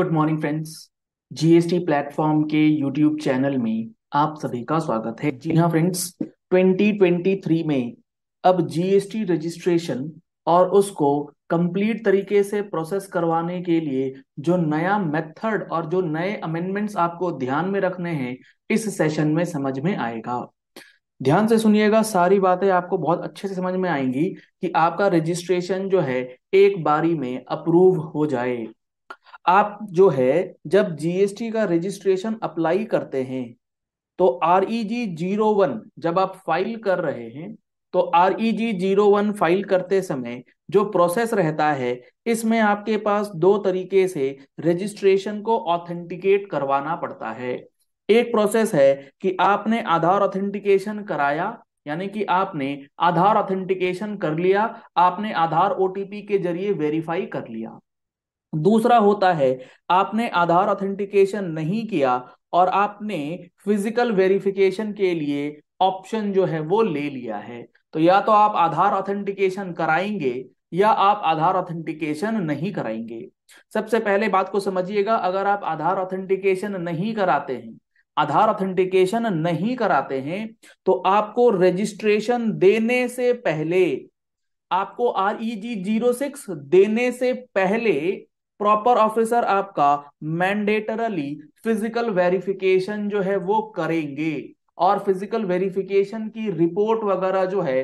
good morning friends GST platform के YouTube channel में आप सभी का स्वागत है जी हाँ फ्रेंड्स 2023 में अब जीएसटी रजिस्ट्रेशन और उसको कंप्लीट तरीके से प्रोसेस करवाने के लिए जो नया मेथड और जो नए अमेंडमेंट्स आपको ध्यान में रखने हैं इस सेशन में समझ में आएगा ध्यान से सुनिएगा सारी बातें आपको बहुत अच्छे से समझ में आएंगी कि आपका रजिस्ट्रेशन जो है एक बारी में अप्रूव हो जाए आप जो है जब जीएसटी का रजिस्ट्रेशन अप्लाई करते हैं तो R E G zero one जब आप फाइल कर रहे हैं तो R E G zero one file करते समय जो प्रोसेस रहता है इसमें आपके पास दो तरीके से रजिस्ट्रेशन को ऑथेंटिकेट करवाना पड़ता है एक प्रोसेस है कि आपने आधार ऑथेंटिकेशन कराया यानी कि आपने आधार ऑथेंटिकेशन कर लिया आपने आधार ओटीपी के जरिए वेरीफाई कर लिया दूसरा होता है आपने आधार ऑथेंटिकेशन नहीं किया और आपने फिजिकल वेरिफिकेशन के लिए ऑप्शन जो है वो ले लिया है तो या तो आप आधार ऑथेंटिकेशन कराएंगे या आप आधार ऑथेंटिकेशन नहीं कराएंगे सबसे पहले बात को समझिएगा अगर आप आधार ऑथेंटिकेशन नहीं कराते हैं आधार ऑथेंटिकेशन नहीं कराते हैं तो आपको रजिस्ट्रेशन देने से पहले आपको R E G zero six देने से पहले प्रॉपर ऑफिसर आपका मैंडेटरली फिजिकल वेरिफिकेशन जो है वो करेंगे और फिजिकल वेरिफिकेशन की रिपोर्ट वगैरह जो है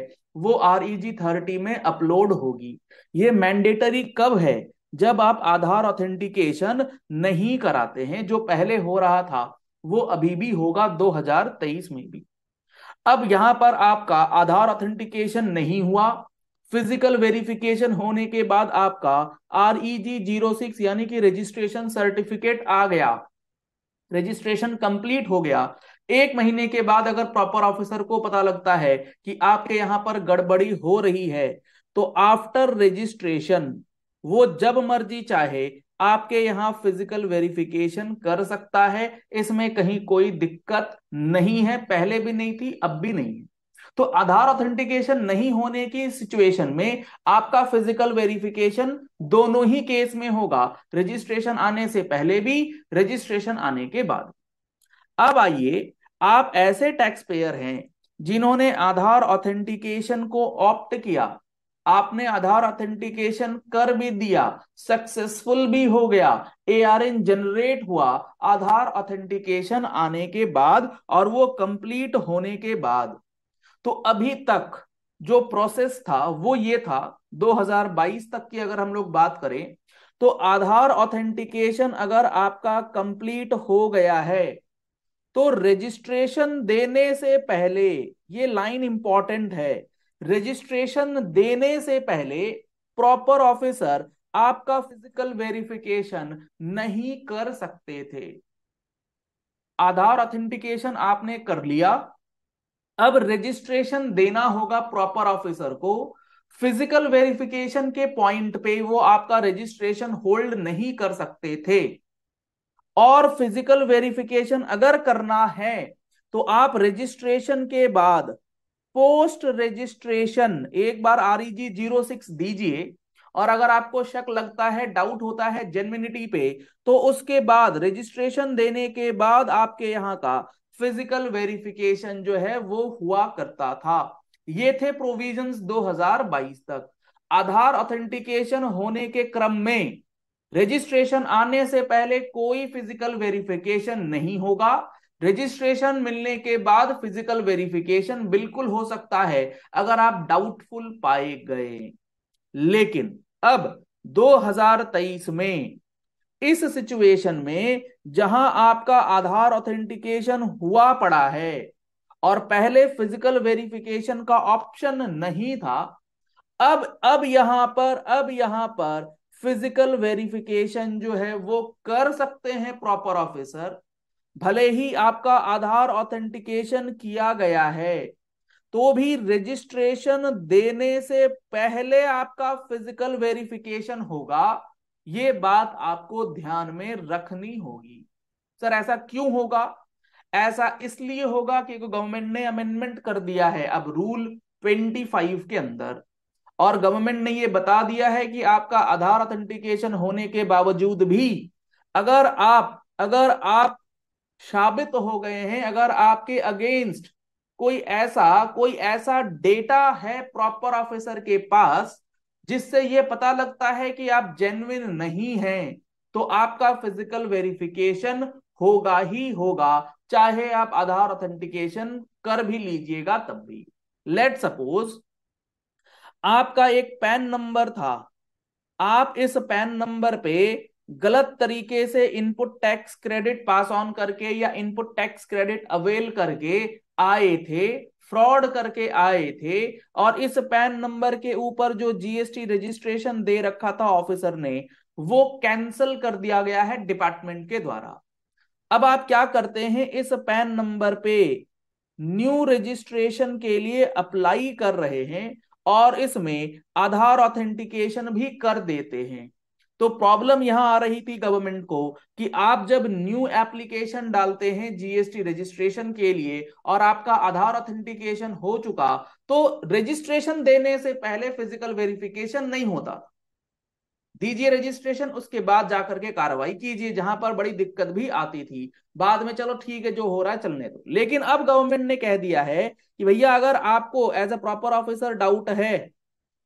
वो आर ई थर्टी में अपलोड होगी ये मैंडेटरी कब है जब आप आधार ऑथेंटिकेशन नहीं कराते हैं जो पहले हो रहा था वो अभी भी होगा 2023 में भी अब यहां पर आपका आधार ऑथेंटिकेशन नहीं हुआ फिजिकल वेरिफिकेशन होने के बाद आपका R E G zero six यानी कि रजिस्ट्रेशन सर्टिफिकेट आ गया रजिस्ट्रेशन कंप्लीट हो गया एक महीने के बाद अगर प्रॉपर ऑफिसर को पता लगता है कि आपके यहाँ पर गड़बड़ी हो रही है तो आफ्टर रजिस्ट्रेशन वो जब मर्जी चाहे आपके यहाँ फिजिकल वेरिफिकेशन कर सकता है इसमें कहीं कोई दिक्कत नहीं है पहले भी नहीं थी अब भी नहीं है तो आधार ऑथेंटिकेशन नहीं होने की सिचुएशन में आपका फिजिकल वेरिफिकेशन दोनों ही केस में होगा रजिस्ट्रेशन आने से पहले भी रजिस्ट्रेशन आने के बाद अब आइए आप ऐसे टैक्स पेयर हैं जिन्होंने आधार ऑथेंटिकेशन को ऑप्ट किया आपने आधार ऑथेंटिकेशन कर भी दिया सक्सेसफुल भी हो गया एन जनरेट हुआ आधार ऑथेंटिकेशन आने के बाद और वो कंप्लीट होने के बाद तो अभी तक जो प्रोसेस था वो ये था 2022 तक की अगर हम लोग बात करें तो आधार ऑथेंटिकेशन अगर आपका कंप्लीट हो गया है तो रजिस्ट्रेशन देने से पहले ये लाइन इंपॉर्टेंट है रजिस्ट्रेशन देने से पहले प्रॉपर ऑफिसर आपका फिजिकल वेरिफिकेशन नहीं कर सकते थे आधार ऑथेंटिकेशन आपने कर लिया अब रजिस्ट्रेशन देना होगा प्रॉपर ऑफिसर को फिजिकल वेरिफिकेशन के पॉइंट पे वो आपका रजिस्ट्रेशन होल्ड नहीं कर सकते थे और फिजिकल वेरिफिकेशन अगर करना है तो आप रजिस्ट्रेशन के बाद पोस्ट रजिस्ट्रेशन एक बार आर जी जीरो सिक्स दीजिए और अगर आपको शक लगता है डाउट होता है जेन्युनिटी पे तो उसके बाद रजिस्ट्रेशन देने के बाद आपके यहाँ का फिजिकल वेरिफिकेशन जो है वो हुआ करता था ये थे प्रोविजंस 2022 तक आधार ऑथेंटिकेशन होने के क्रम में रजिस्ट्रेशन आने से पहले कोई फिजिकल वेरिफिकेशन नहीं होगा रजिस्ट्रेशन मिलने के बाद फिजिकल वेरिफिकेशन बिल्कुल हो सकता है अगर आप डाउटफुल पाए गए लेकिन अब 2023 में इस सिचुएशन में जहां आपका आधार ऑथेंटिकेशन हुआ पड़ा है और पहले फिजिकल वेरिफिकेशन का ऑप्शन नहीं था अब अब यहां पर अब यहां पर फिजिकल वेरिफिकेशन जो है वो कर सकते हैं प्रॉपर ऑफिसर भले ही आपका आधार ऑथेंटिकेशन किया गया है तो भी रजिस्ट्रेशन देने से पहले आपका फिजिकल वेरिफिकेशन होगा ये बात आपको ध्यान में रखनी होगी सर ऐसा क्यों होगा ऐसा इसलिए होगा कि गवर्नमेंट ने अमेंडमेंट कर दिया है अब रूल 25 के अंदर और गवर्नमेंट ने यह बता दिया है कि आपका आधार ऑथेंटिकेशन होने के बावजूद भी अगर आप अगर आप साबित हो गए हैं अगर आपके अगेंस्ट कोई ऐसा कोई ऐसा डेटा है प्रॉपर ऑफिसर के पास जिससे ये पता लगता है कि आप जेन्युन नहीं हैं तो आपका फिजिकल वेरिफिकेशन होगा ही होगा चाहे आप आधार ऑथेंटिकेशन कर भी लीजिएगा तब भी लेट सपोज आपका एक पैन नंबर था आप इस पैन नंबर पे गलत तरीके से input tax credit pass on करके या इनपुट टैक्स क्रेडिट अवेल करके आए थे फ्रॉड करके आए थे और इस पैन नंबर के ऊपर जो जीएसटी रजिस्ट्रेशन दे रखा था ऑफिसर ने वो कैंसल कर दिया गया है डिपार्टमेंट के द्वारा अब आप क्या करते हैं इस पैन नंबर पे न्यू रजिस्ट्रेशन के लिए अप्लाई कर रहे हैं और इसमें आधार ऑथेंटिकेशन भी कर देते हैं तो प्रॉब्लम यहां आ रही थी गवर्नमेंट को कि आप जब न्यू एप्लीकेशन डालते हैं जीएसटी रजिस्ट्रेशन के लिए और आपका आधार ऑथेंटिकेशन हो चुका तो रजिस्ट्रेशन देने से पहले फिजिकल वेरिफिकेशन नहीं होता दीजिए रजिस्ट्रेशन उसके बाद जाकर के कार्रवाई कीजिए जहां पर बड़ी दिक्कत भी आती थी बाद में चलो ठीक है जो हो रहा है चलने दो लेकिन अब गवर्नमेंट ने कह दिया है कि भैया अगर आपको as a proper officer doubt है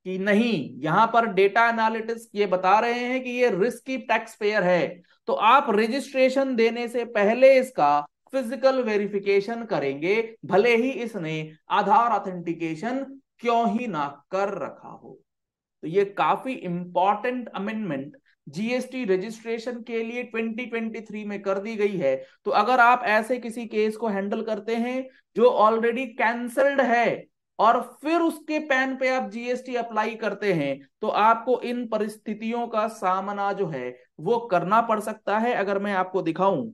कि नहीं यहां पर डेटा एनालिटिक्स ये बता रहे हैं कि ये रिस्की टैक्स पेयर है तो आप रजिस्ट्रेशन देने से पहले इसका फिजिकल वेरिफिकेशन करेंगे भले ही इसने आधार ऑथेंटिकेशन क्यों ही ना कर रखा हो तो ये काफी इंपॉर्टेंट अमेंडमेंट जीएसटी रजिस्ट्रेशन के लिए 2023 में कर दी गई है तो अगर आप ऐसे किसी केस को हैंडल करते हैं जो ऑलरेडी कैंसल्ड है और फिर उसके पैन पे आप जीएसटी अप्लाई करते हैं तो आपको इन परिस्थितियों का सामना जो है वो करना पड़ सकता है अगर मैं आपको दिखाऊं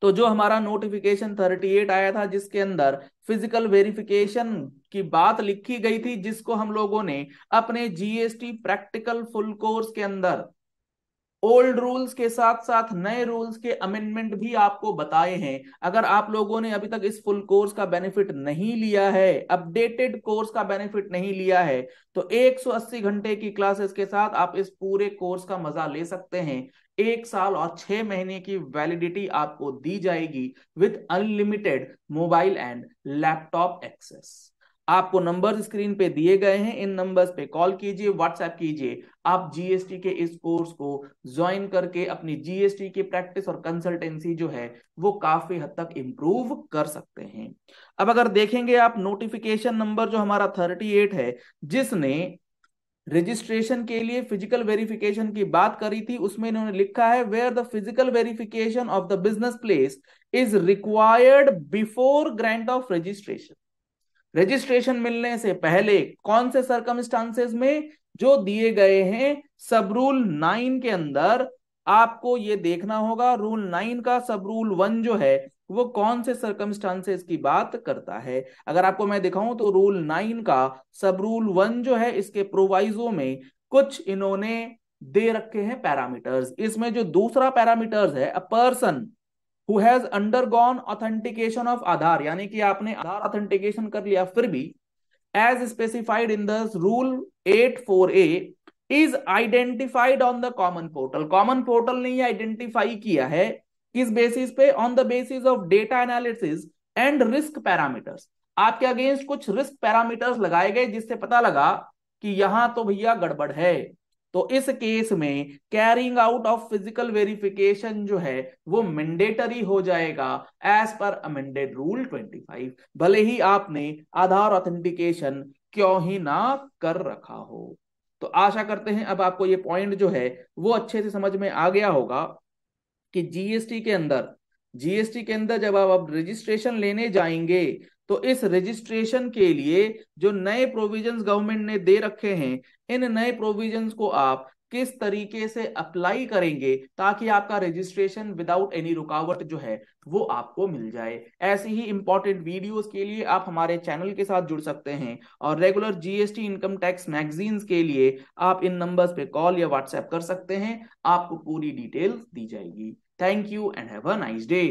तो जो हमारा नोटिफिकेशन 38 आया था जिसके अंदर फिजिकल वेरिफिकेशन की बात लिखी गई थी जिसको हम लोगों ने अपने जीएसटी प्रैक्टिकल फुल कोर्स के अंदर ओल्ड रूल्स के साथ साथ नए रूल्स के अमेंडमेंट भी आपको बताए हैं अगर आप लोगों ने अभी तक इस फुल कोर्स का बेनिफिट नहीं लिया है अपडेटेड कोर्स का बेनिफिट नहीं लिया है तो 180 घंटे की क्लासेस के साथ आप इस पूरे कोर्स का मजा ले सकते हैं एक साल और छह महीने की वैलिडिटी आपको दी जाएगी with unlimited mobile and laptop access आपको नंबर स्क्रीन पे दिए गए हैं इन नंबर्स पे कॉल कीजिए व्हाट्सएप कीजिए आप जीएसटी के इस कोर्स को ज्वाइन करके अपनी जीएसटी की प्रैक्टिस और कंसल्टेंसी जो है वो काफी हद तक इंप्रूव कर सकते हैं अब अगर देखेंगे आप नोटिफिकेशन नंबर जो हमारा थर्टी एट है जिसने रजिस्ट्रेशन के लिए फिजिकल वेरिफिकेशन की बात करी थी उसमें इन्होंने लिखा है where the physical verification of the business place is required before grant of registration registration मिलने से पहले कौन से सर्कमस्टांसेस में जो दिए गए हैं सब रूल नाइन के अंदर आपको ये देखना होगा रूल नाइन का सब रूल वन जो है वो कौन से सर्कमस्टांसेस की बात करता है अगर आपको मैं दिखाऊं तो रूल नाइन का सब रूल वन जो है इसके प्रोवाइजो में कुछ इन्होंने दे रखे हैं पैरामीटर्स इसमें जो दूसरा पैरामीटर्स है a person who has undergone authentication of Aadhaar यानी कि आपने आधार ऑथेंटिकेशन कर लिया फिर भी as specified in the rule A is identified on the common portal common portal ने यह आइडेंटिफाई किया है किस बेसिस पे on the basis of data analysis and risk parameters आपके अगेंस्ट कुछ रिस्क पैरामीटर्स लगाए गए जिससे पता लगा कि यहां तो भैया गड़बड़ है तो इस केस में carrying out of physical verification जो है वो मैंडेटरी हो जाएगा एज पर अमेंडेड रूल 25 भले ही आपने आधार ऑथेंटिकेशन क्यों ही ना कर रखा हो तो आशा करते हैं अब आपको ये पॉइंट जो है वो अच्छे से समझ में आ गया होगा कि जीएसटी के अंदर जीएसटी के अंदर जब आप रजिस्ट्रेशन लेने जाएंगे तो इस रजिस्ट्रेशन के लिए जो नए प्रोविजंस गवर्नमेंट ने दे रखे हैं इन नए प्रोविजंस को आप किस तरीके से अप्लाई करेंगे ताकि आपका रजिस्ट्रेशन विदाउट एनी रुकावट जो है वो आपको मिल जाए ऐसी ही इंपॉर्टेंट वीडियोस के लिए आप हमारे चैनल के साथ जुड़ सकते हैं और regular GST income tax magazines के लिए आप इन नंबर्स पे कॉल या व्हाट्सएप कर सकते हैं आपको पूरी डिटेल्स दी जाएगी thank you and have a nice day